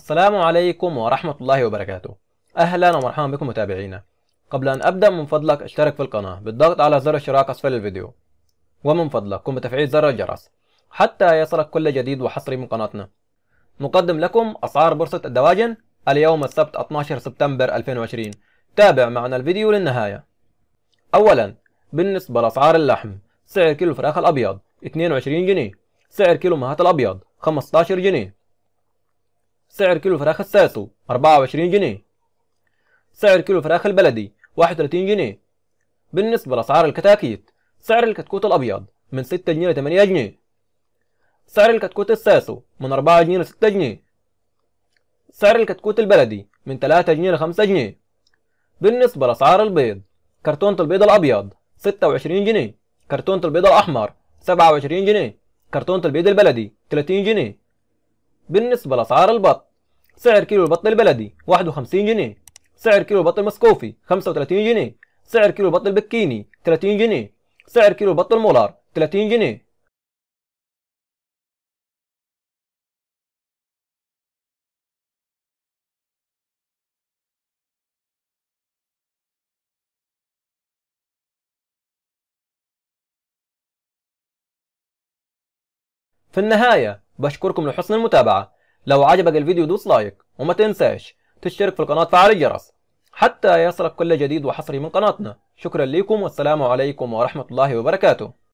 السلام عليكم ورحمة الله وبركاته أهلا ومرحبا بكم متابعينا قبل أن أبدأ من فضلك اشترك في القناة بالضغط على زر الاشتراك أسفل الفيديو ومن فضلك قم بتفعيل زر الجرس حتى يصلك كل جديد وحصري من قناتنا نقدم لكم أسعار بورصة الدواجن اليوم السبت 12 سبتمبر 2020 تابع معنا الفيديو للنهاية أولا بالنسبة لأسعار اللحم سعر كيلو الفراخ الأبيض 22 جنيه سعر كيلو مهات الأبيض 15 جنيه سعر كيلو فراخ الساسو 24 جنيه سعر كيلو فراخ البلدي 31 جنيه بالنسبة لأسعار الكتاكيت سعر الكتكوت الأبيض من 6 جنيه ل 8 جنيه سعر الكتكوت الساسو من 4 جنيه ل 6 جنيه سعر الكتكوت البلدي من 3 جنيه ل 5 جنيه بالنسبة لأسعار البيض كرتونة البيض الأبيض 26 جنيه كرتونة البيض الأحمر 27 جنيه كرتونة البيض البلدي 30 جنيه بالنسبة لأسعار البط سعر كيلو البط البلدي 51 جنيه سعر كيلو البط المسكوفي 35 جنيه سعر كيلو البط البكيني 30 جنيه سعر كيلو البط المولار 30 جنيه في النهاية بشكركم لحسن المتابعة لو عجبك الفيديو دوس لايك وما تنساش تشترك في القناة فعل الجرس حتى يصلك كل جديد وحصري من قناتنا شكرا لكم والسلام عليكم ورحمة الله وبركاته